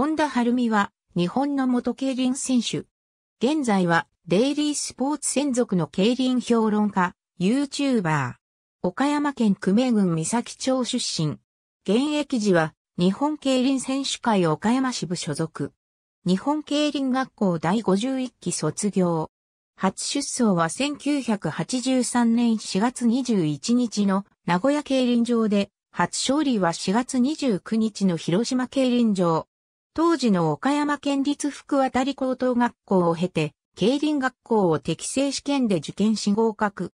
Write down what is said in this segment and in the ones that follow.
本田晴美は日本の元競輪選手。現在はデイリースポーツ専属の競輪評論家、YouTuber。岡山県久米郡三崎町出身。現役時は日本競輪選手会岡山支部所属。日本競輪学校第51期卒業。初出走は1983年4月21日の名古屋競輪場で、初勝利は4月29日の広島競輪場。当時の岡山県立福渡高等学校を経て、競輪学校を適正試験で受験し合格。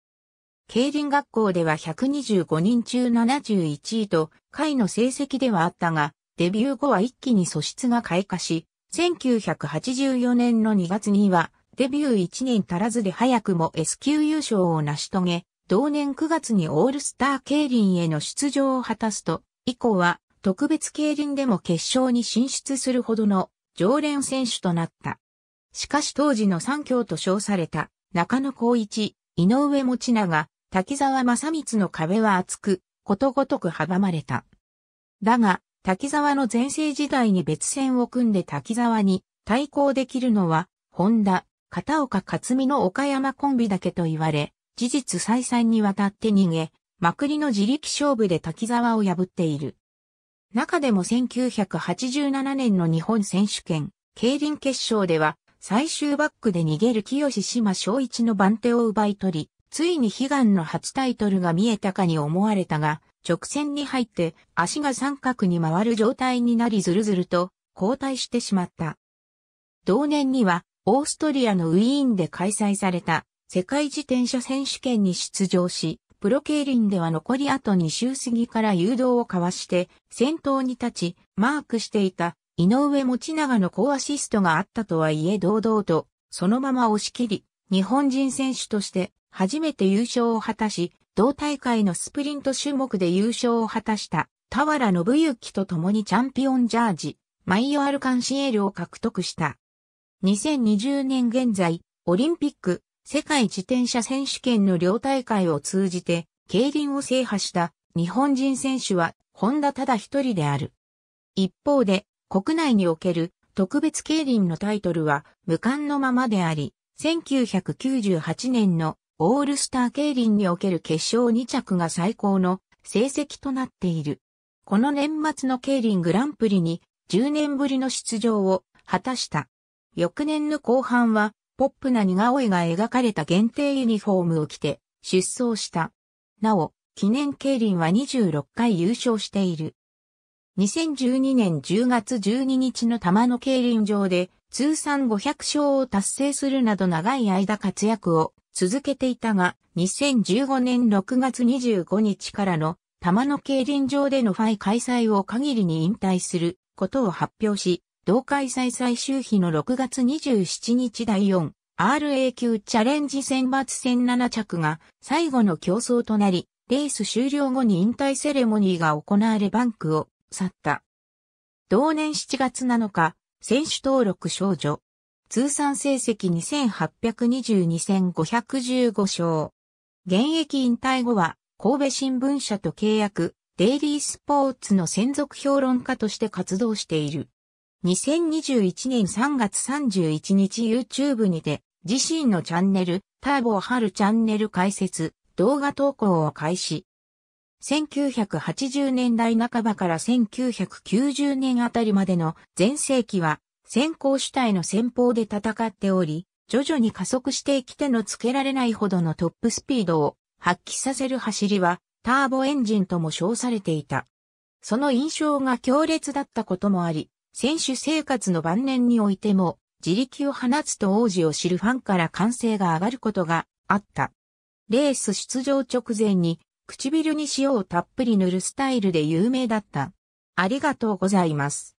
競輪学校では125人中71位と、下位の成績ではあったが、デビュー後は一気に素質が開花し、1984年の2月には、デビュー1年足らずで早くも S 級優勝を成し遂げ、同年9月にオールスター競輪への出場を果たすと、以降は特別競輪でも決勝に進出するほどの常連選手となった。しかし当時の三強と称された中野光一、井上持長、滝沢正光の壁は厚く、ことごとく阻まれた。だが、滝沢の前世時代に別戦を組んで滝沢に対抗できるのは、本田、片岡克美の岡山コンビだけと言われ、事実再三にわたって逃げ、まくりの自力勝負で滝沢を破っている。中でも1987年の日本選手権、競輪決勝では、最終バックで逃げる清志島正一の番手を奪い取り、ついに悲願の初タイトルが見えたかに思われたが、直線に入って足が三角に回る状態になりずるずると交代してしまった。同年には、オーストリアのウィーンで開催された世界自転車選手権に出場し、プロ競輪では残りあと2周過ぎから誘導をかわして、先頭に立ち、マークしていた井上持長の好アシストがあったとはいえ堂々と、そのまま押し切り、日本人選手として初めて優勝を果たし、同大会のスプリント種目で優勝を果たした田原信之と共にチャンピオンジャージ、マイオアルカンシエルを獲得した。2020年現在、オリンピック、世界自転車選手権の両大会を通じて、競輪を制覇した日本人選手は、ホンダただ一人である。一方で、国内における特別競輪のタイトルは無冠のままであり、1998年のオールスター競輪における決勝2着が最高の成績となっている。この年末の競輪グランプリに10年ぶりの出場を果たした。翌年の後半はポップな似顔絵が描かれた限定ユニフォームを着て出走した。なお、記念競輪は26回優勝している。2012年10月12日の玉野競輪場で通算500勝を達成するなど長い間活躍を続けていたが、2015年6月25日からの玉野競輪場でのファイ開催を限りに引退することを発表し、同開催最終日の6月27日第 4RA 級チャレンジ選抜戦7着が最後の競争となり、レース終了後に引退セレモニーが行われバンクを去った。同年7月7日、選手登録少女。通算成績2822戦515勝。現役引退後は神戸新聞社と契約、デイリースポーツの専属評論家として活動している。2021年3月31日 YouTube にて自身のチャンネル、ターボを貼るチャンネル解説、動画投稿を開始。1980年代半ばから1990年あたりまでの前世紀は先行主体の先方で戦っており、徐々に加速してきてのつけられないほどのトップスピードを発揮させる走りはターボエンジンとも称されていた。その印象が強烈だったこともあり、選手生活の晩年においても、自力を放つと王子を知るファンから歓声が上がることがあった。レース出場直前に唇に塩をたっぷり塗るスタイルで有名だった。ありがとうございます。